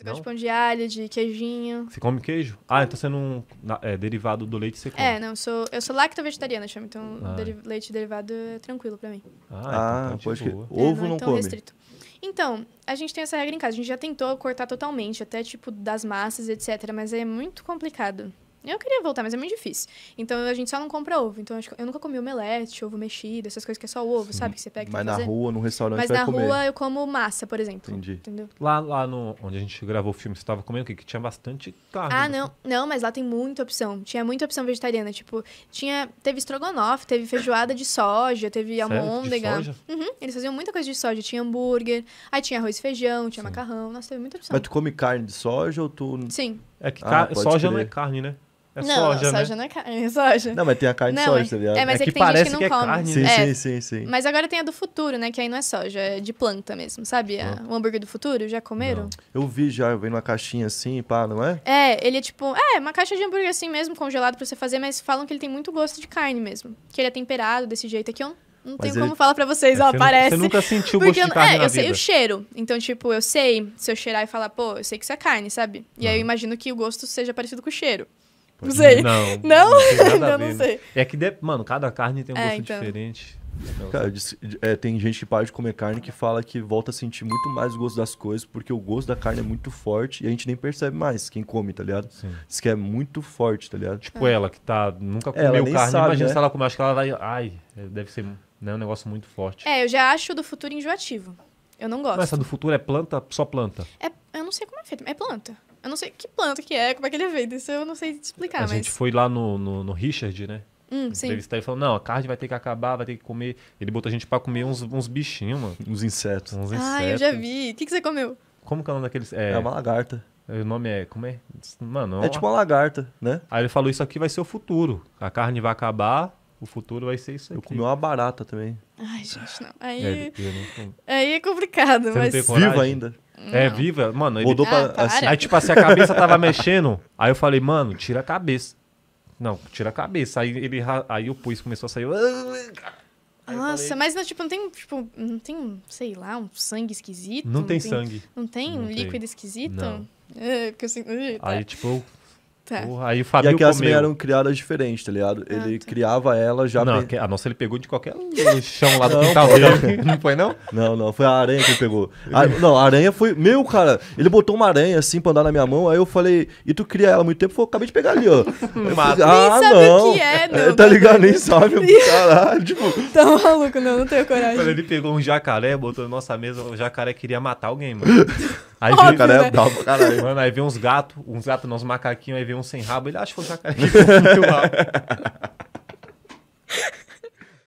Você gosta de pão de alho, de queijinho. Você come queijo? Ah, então você não. É, derivado do leite você come. É, não, eu sou, eu sou lacto-vegetariana, chama. Então, ah. deri, leite derivado é tranquilo pra mim. Ah, então ah então pode que. Ovo é, não, não é come. Restrito. Então, a gente tem essa regra em casa. A gente já tentou cortar totalmente, até tipo das massas, etc. Mas é muito complicado. Eu queria voltar, mas é muito difícil. Então a gente só não compra ovo. Então eu nunca comi omelete, ovo mexido, essas coisas que é só ovo, Sim. sabe? Que você pega. Mas na fazer. rua, no restaurante, Mas na comer. rua eu como massa, por exemplo. Entendi. Entendeu? Lá, lá no, onde a gente gravou o filme, você tava comendo o quê? Que tinha bastante carne. Ah, né? não. Não, mas lá tem muita opção. Tinha muita opção vegetariana. Tipo, tinha. Teve estrogonofe, teve feijoada de soja, teve Sério? almôndega. De soja? Uhum. Eles faziam muita coisa de soja. Tinha hambúrguer, aí tinha arroz e feijão, tinha Sim. macarrão. Nossa, teve muita opção. Mas tu come carne de soja ou tu. Sim. É que ah, soja não é carne, né? É não, soja, não, né? não é carne, é soja. Não, mas tem a carne não, de soja, tá ligado? É, mas é, é que, que parece que, que, é come. carne. Sim, é. sim, sim, sim. Mas agora tem a do futuro, né? Que aí não é soja, é de planta mesmo, sabe? A, é o hambúrguer do futuro, já comeram? Não. Eu vi já, vem numa caixinha assim, pá, não é? É, ele é tipo... É, uma caixa de hambúrguer assim mesmo, congelado pra você fazer, mas falam que ele tem muito gosto de carne mesmo. Que ele é temperado desse jeito aqui, ó. Não mas tenho ele... como falar para vocês, é, ó, você parece. Você nunca sentiu o gosto de carne É, eu sei o cheiro. Então, tipo, eu sei, se eu cheirar e falar, pô, eu sei que isso é carne, sabe? E aí eu imagino que o gosto seja parecido com o cheiro. Não sei. Não. Não? não, não né? sei. É que, de... mano, cada carne tem um é, gosto então. diferente. Então, Cara, é, tem gente que para de comer carne que fala que volta a sentir muito mais o gosto das coisas, porque o gosto da carne é muito forte e a gente nem percebe mais quem come, tá ligado? Sim. Diz que é muito forte, tá ligado? Tipo é. ela, que tá, nunca comeu ela carne, sabe, imagina né? se ela comer, acho que ela vai, ai, deve ser né, um negócio muito forte. É, eu já acho do futuro enjoativo. Eu não gosto. Mas essa do futuro é planta, só planta? É, eu não sei como é feito, mas é planta. Eu não sei que planta que é, como é que ele é feito, isso eu não sei explicar. A mas... gente foi lá no, no, no Richard, né? Hum, sim. Ele falou, não, a carne vai ter que acabar, vai ter que comer. Ele botou a gente pra comer uns, uns bichinhos, mano. Uns insetos. Uns insetos. Ah, eu já vi. O que, que você comeu? Como que é o nome daqueles? É, é uma lagarta. É, o nome é. Como é? Mano. É, uma... tipo uma lagarta, né? Aí ele falou: Isso aqui vai ser o futuro. A carne vai acabar, o futuro vai ser isso aqui. Eu comi uma barata também. Ai, gente, não. Aí. É, não... Aí é complicado, Você mas. Viva ainda. É Não. viva? Mano, ele... Mudou Ah, pra... assim, Aí, tipo assim, a cabeça tava mexendo. Aí eu falei, mano, tira a cabeça. Não, tira a cabeça. Aí ele aí o pus começou a sair. Ah, ah, ah. Nossa, mas não, tipo, não tem, tipo, não tem, sei lá, um sangue esquisito? Não tem sangue. Não tem Não um tem. líquido esquisito? Não. É, porque tá. Aí, tipo, Tá. Porra, aí o Fabio e aquelas comeu. eram criadas diferentes, tá ligado? Ah, ele tá. criava ela já... Não, pe... a nossa ele pegou de qualquer chão lá do quintal dele. Não foi, não? Não, não. Foi a aranha que ele pegou. A... não, a aranha foi... Meu, cara, ele botou uma aranha assim pra andar na minha mão. Aí eu falei, e tu cria ela há muito tempo? Eu acabei de pegar ali, ó. Mas... ah, não. É, é, não. Tá ligado? Nem sabe. Caralho, tipo... Tá maluco, não. Não tenho coragem. Ele pegou um jacaré, botou na nossa mesa. O jacaré queria matar alguém, mano. Aí Óbvio, vem, cara, né? bravo, caralho. Mano, aí vem uns gatos, uns gatos não, uns macaquinhos, aí vem um sem rabo, ele acha que foi o jacaré que comeu o